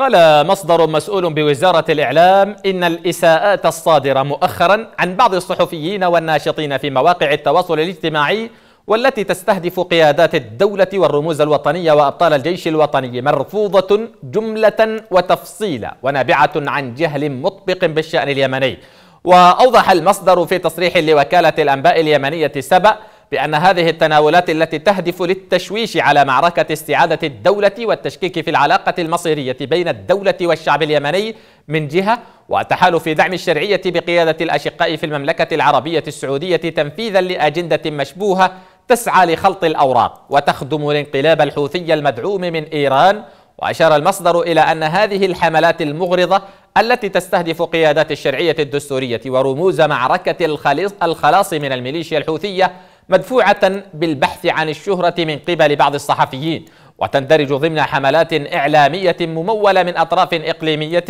قال مصدر مسؤول بوزارة الإعلام إن الإساءات الصادرة مؤخرا عن بعض الصحفيين والناشطين في مواقع التواصل الاجتماعي والتي تستهدف قيادات الدولة والرموز الوطنية وأبطال الجيش الوطني مرفوضة جملة وتفصيلا ونابعة عن جهل مطبق بالشأن اليمني وأوضح المصدر في تصريح لوكالة الأنباء اليمنية سبأ بأن هذه التناولات التي تهدف للتشويش على معركة استعادة الدولة والتشكيك في العلاقة المصيرية بين الدولة والشعب اليمني من جهة وتحالف دعم الشرعية بقيادة الأشقاء في المملكة العربية السعودية تنفيذا لأجندة مشبوهة تسعى لخلط الأوراق وتخدم الانقلاب الحوثي المدعوم من إيران وأشار المصدر إلى أن هذه الحملات المغرضة التي تستهدف قيادات الشرعية الدستورية ورموز معركة الخلاص من الميليشيا الحوثية مدفوعة بالبحث عن الشهرة من قبل بعض الصحفيين وتندرج ضمن حملات إعلامية ممولة من أطراف إقليمية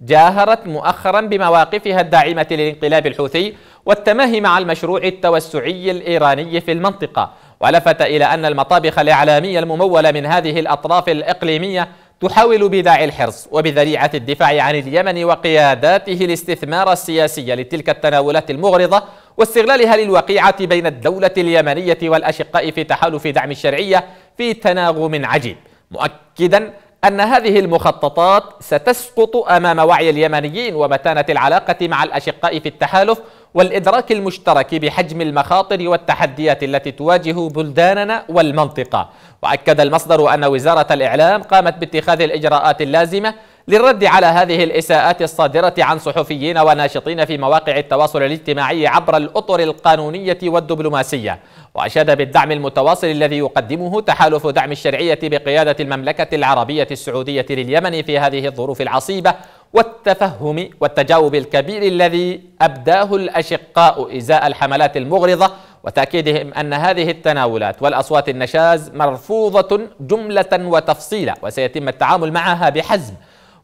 جاهرت مؤخرا بمواقفها الداعمة للانقلاب الحوثي والتماهي مع المشروع التوسعي الإيراني في المنطقة ولفت إلى أن المطابخ الإعلامية الممولة من هذه الأطراف الإقليمية تحاول بداعي الحرص وبذريعة الدفاع عن اليمن وقياداته الاستثمار السياسي لتلك التناولات المغرضة واستغلالها للوقيعة بين الدولة اليمنية والأشقاء في تحالف دعم الشرعية في تناغم عجيب مؤكدا أن هذه المخططات ستسقط أمام وعي اليمنيين ومتانة العلاقة مع الأشقاء في التحالف والإدراك المشترك بحجم المخاطر والتحديات التي تواجه بلداننا والمنطقة وأكد المصدر أن وزارة الإعلام قامت باتخاذ الإجراءات اللازمة للرد على هذه الإساءات الصادرة عن صحفيين وناشطين في مواقع التواصل الاجتماعي عبر الأطر القانونية والدبلوماسية وأشاد بالدعم المتواصل الذي يقدمه تحالف دعم الشرعية بقيادة المملكة العربية السعودية لليمن في هذه الظروف العصيبة والتفهم والتجاوب الكبير الذي أبداه الأشقاء إزاء الحملات المغرضة وتأكيدهم أن هذه التناولات والأصوات النشاز مرفوضة جملة وتفصيلا وسيتم التعامل معها بحزم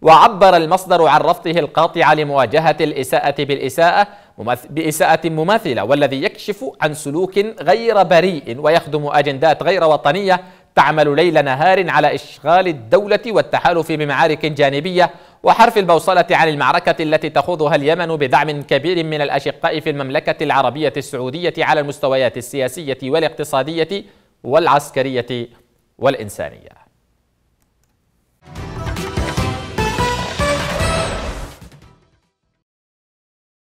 وعبر المصدر عن رفضه القاطع لمواجهة الإساءة بالإساءة بإساءة مماثلة والذي يكشف عن سلوك غير بريء ويخدم أجندات غير وطنية تعمل ليل نهار على إشغال الدولة والتحالف بمعارك جانبية وحرف البوصلة عن المعركة التي تخوضها اليمن بدعم كبير من الأشقاء في المملكة العربية السعودية على المستويات السياسية والاقتصادية والعسكرية والإنسانية